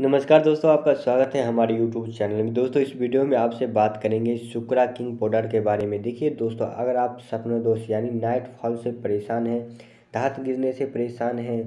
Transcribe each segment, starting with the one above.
नमस्कार दोस्तों आपका स्वागत है हमारे यूट्यूब चैनल में दोस्तों इस वीडियो में आपसे बात करेंगे शुक्रा किंग पाउडर के बारे में देखिए दोस्तों अगर आप सपनों दोष यानी नाइट फॉल से परेशान हैं धात गिरने से परेशान हैं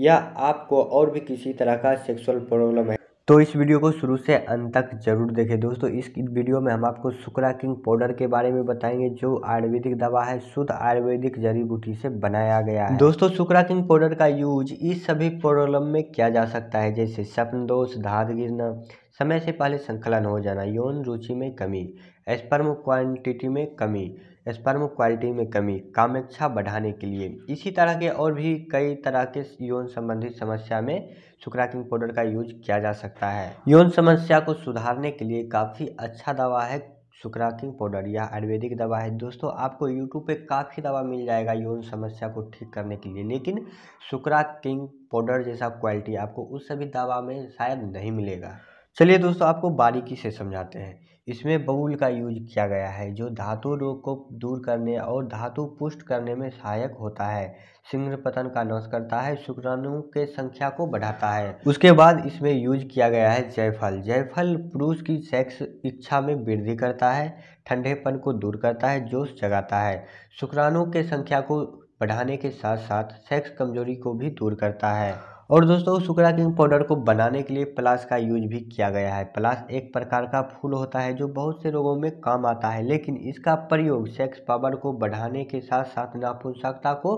या आपको और भी किसी तरह का सेक्सुअल प्रॉब्लम है तो इस वीडियो को शुरू से अंत तक जरूर देखें दोस्तों इस वीडियो में हम आपको सुक्रा किंग पाउडर के बारे में बताएंगे जो आयुर्वेदिक दवा है शुद्ध आयुर्वेदिक जड़ी बूटी से बनाया गया है दोस्तों सुक्रा किंग पाउडर का यूज इस सभी प्रॉब्लम में किया जा सकता है जैसे सपन दोष धात गिरना समय से पहले संकलन हो जाना यौन रुचि में कमी स्पर्म क्वांटिटी में कमी स्पर्म क्वालिटी में कमी कामेक्षा बढ़ाने के लिए इसी तरह के और भी कई तरह के यौन संबंधित समस्या में सुक्राकिंग पाउडर का यूज किया जा सकता है यौन समस्या को सुधारने के लिए काफ़ी अच्छा दवा है सुक्राकिंग पाउडर या आयुर्वेदिक दवा है दोस्तों आपको यूट्यूब पे काफ़ी दवा मिल जाएगा यौन समस्या को ठीक करने के लिए लेकिन सुक्राकिंग पाउडर जैसा क्वालिटी आपको उस सभी दवा में शायद नहीं मिलेगा चलिए दोस्तों आपको बारीकी से समझाते हैं इसमें बबूल का यूज किया गया है जो धातु रोग को दूर करने और धातु पुष्ट करने में सहायक होता है सिंह पतन का नाश करता है शुक्राणु के संख्या को बढ़ाता है उसके बाद इसमें यूज किया गया है जयफल जयफल पुरुष की सेक्स इच्छा में वृद्धि करता है ठंडेपन को दूर करता है जोश जगाता है शुक्राणु के संख्या को बढ़ाने के साथ साथ सेक्स कमजोरी को भी दूर करता है और दोस्तों शुक्रा किंग पाउडर को बनाने के लिए प्लास का यूज भी किया गया है प्लास एक प्रकार का फूल होता है जो बहुत से रोगों में काम आता है लेकिन इसका प्रयोग सेक्स पावर को बढ़ाने के साथ साथ नापुंसकता को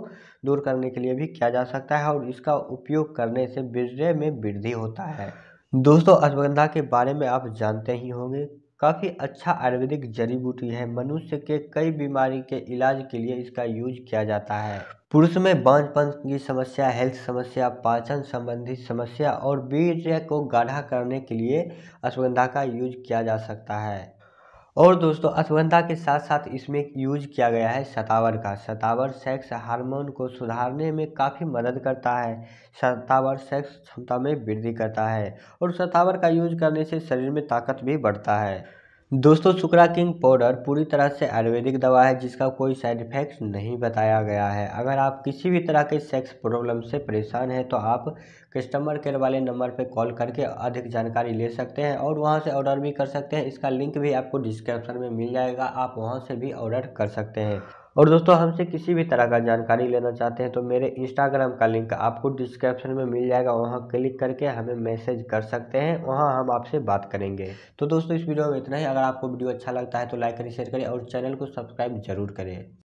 दूर करने के लिए भी किया जा सकता है और इसका उपयोग करने से विजय में वृद्धि होता है दोस्तों अश्वगंधा के बारे में आप जानते ही होंगे काफ़ी अच्छा आयुर्वेदिक जड़ी बूटी है मनुष्य के कई बीमारी के इलाज के लिए इसका यूज किया जाता है पुरुष में बांझपन की समस्या हेल्थ समस्या पाचन संबंधी समस्या और वीर्य को गाढ़ा करने के लिए अश्वगंधा का यूज किया जा सकता है और दोस्तों असमंता के साथ साथ इसमें यूज किया गया है सतावर का सतावर सेक्स हार्मोन को सुधारने में काफ़ी मदद करता है सतावर सेक्स क्षमता में वृद्धि करता है और सतावर का यूज करने से शरीर में ताकत भी बढ़ता है दोस्तों सुकरा किंग पाउडर पूरी तरह से आयुर्वेदिक दवा है जिसका कोई साइड इफ़ेक्ट नहीं बताया गया है अगर आप किसी भी तरह के सेक्स प्रॉब्लम से परेशान हैं तो आप कस्टमर केयर वाले नंबर पर कॉल करके अधिक जानकारी ले सकते हैं और वहां से ऑर्डर भी कर सकते हैं इसका लिंक भी आपको डिस्क्रिप्शन में मिल जाएगा आप वहां से भी ऑर्डर कर सकते हैं और दोस्तों हमसे किसी भी तरह का जानकारी लेना चाहते हैं तो मेरे इंस्टाग्राम का लिंक आपको डिस्क्रिप्शन में मिल जाएगा वहाँ क्लिक करके हमें मैसेज कर सकते हैं वहाँ हम आपसे बात करेंगे तो दोस्तों इस वीडियो में इतना ही अगर आपको वीडियो अच्छा लगता है तो लाइक करें शेयर करें और चैनल को सब्सक्राइब जरूर करें